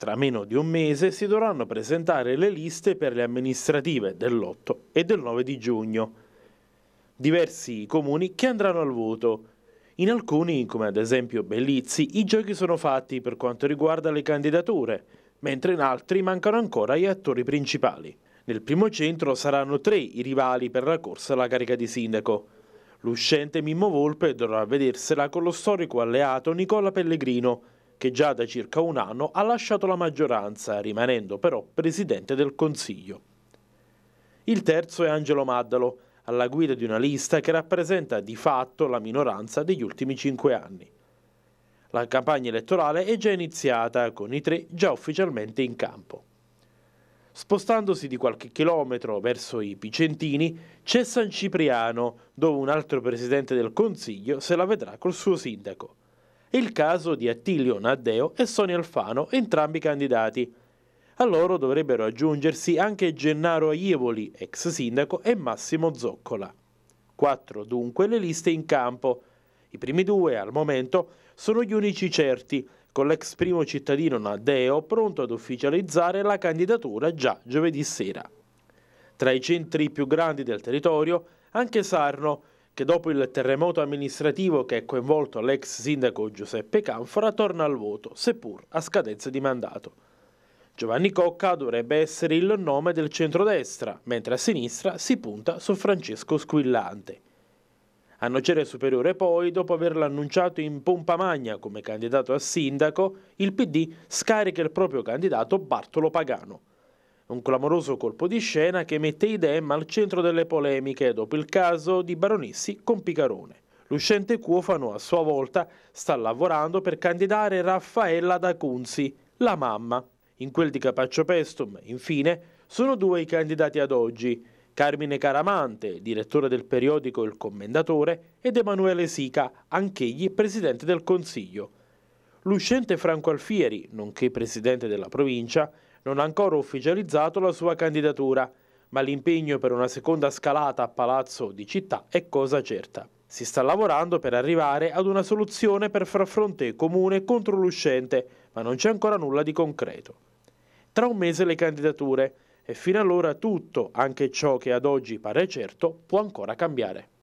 Tra meno di un mese si dovranno presentare le liste per le amministrative dell'8 e del 9 di giugno. Diversi comuni che andranno al voto. In alcuni, come ad esempio Bellizzi, i giochi sono fatti per quanto riguarda le candidature, mentre in altri mancano ancora gli attori principali. Nel primo centro saranno tre i rivali per la corsa alla carica di sindaco. L'uscente Mimmo Volpe dovrà vedersela con lo storico alleato Nicola Pellegrino, che già da circa un anno ha lasciato la maggioranza, rimanendo però presidente del Consiglio. Il terzo è Angelo Maddalo, alla guida di una lista che rappresenta di fatto la minoranza degli ultimi cinque anni. La campagna elettorale è già iniziata, con i tre già ufficialmente in campo. Spostandosi di qualche chilometro verso i Picentini, c'è San Cipriano, dove un altro presidente del Consiglio se la vedrà col suo sindaco il caso di Attilio Naddeo e Sonia Alfano, entrambi candidati. A loro dovrebbero aggiungersi anche Gennaro Aievoli, ex sindaco, e Massimo Zoccola. Quattro dunque le liste in campo. I primi due, al momento, sono gli unici certi, con l'ex primo cittadino Naddeo pronto ad ufficializzare la candidatura già giovedì sera. Tra i centri più grandi del territorio, anche Sarno, che dopo il terremoto amministrativo che ha coinvolto l'ex sindaco Giuseppe Canfora torna al voto, seppur a scadenza di mandato. Giovanni Cocca dovrebbe essere il nome del centrodestra, mentre a sinistra si punta su Francesco Squillante. A Nocere Superiore poi, dopo averlo annunciato in pompa magna come candidato a sindaco, il PD scarica il proprio candidato Bartolo Pagano. Un clamoroso colpo di scena che mette idem al centro delle polemiche dopo il caso di Baronissi con Picarone. L'uscente Cuofano a sua volta sta lavorando per candidare Raffaella da Cunzi, la mamma. In quel di Capaccio Pestum, infine, sono due i candidati ad oggi, Carmine Caramante, direttore del periodico Il Commendatore, ed Emanuele Sica, anch'egli presidente del Consiglio. L'uscente Franco Alfieri, nonché presidente della provincia, non ha ancora ufficializzato la sua candidatura, ma l'impegno per una seconda scalata a Palazzo di Città è cosa certa. Si sta lavorando per arrivare ad una soluzione per far fronte comune contro l'uscente, ma non c'è ancora nulla di concreto. Tra un mese le candidature e fino allora tutto, anche ciò che ad oggi pare certo, può ancora cambiare.